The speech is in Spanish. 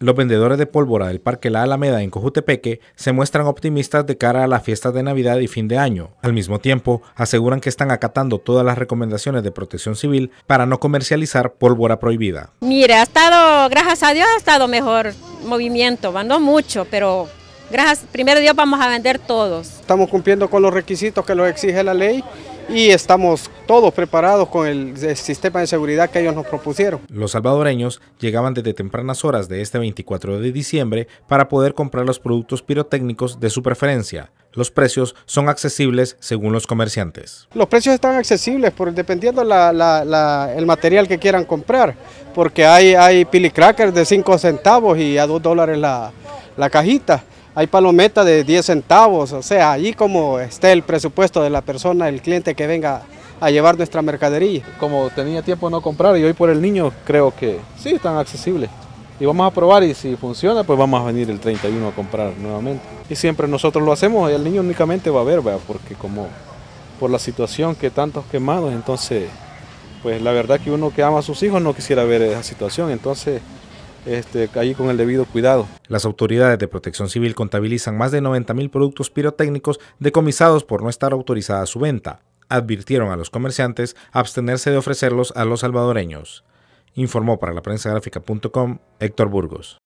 Los vendedores de pólvora del Parque La Alameda en Cojutepeque se muestran optimistas de cara a las fiestas de Navidad y fin de año. Al mismo tiempo, aseguran que están acatando todas las recomendaciones de protección civil para no comercializar pólvora prohibida. Mire, ha estado, gracias a Dios, ha estado mejor movimiento, mandó mucho, pero gracias, primero Dios vamos a vender todos. Estamos cumpliendo con los requisitos que nos exige la ley y estamos todos preparados con el, sistema de seguridad que ellos nos propusieron. Los salvadoreños llegaban desde tempranas horas de este 24 de diciembre para poder comprar los productos pirotécnicos de su preferencia. Los precios son accesibles según los comerciantes. Los precios están accesibles por, dependiendo la, el material que quieran comprar, porque hay, hay pili crackers de 5 centavos y a 2 dólares la, la cajita hay palometa de 10 centavos, o sea, allí como esté el presupuesto de la persona, el cliente que venga a llevar nuestra mercadería. Como tenía tiempo de no comprar y hoy por el niño creo que sí, están accesibles. Y vamos a probar y si funciona, pues vamos a venir el 31 a comprar nuevamente. Y siempre nosotros lo hacemos, y el niño únicamente va a ver, ¿verdad? porque como por la situación que tantos quemados, entonces, pues la verdad que uno que ama a sus hijos no quisiera ver esa situación, entonces este, con el debido cuidado. Las autoridades de protección civil contabilizan más de 90.000 productos pirotécnicos decomisados por no estar autorizada su venta. Advirtieron a los comerciantes abstenerse de ofrecerlos a los salvadoreños. Informó para la prensa gráfica.com Héctor Burgos.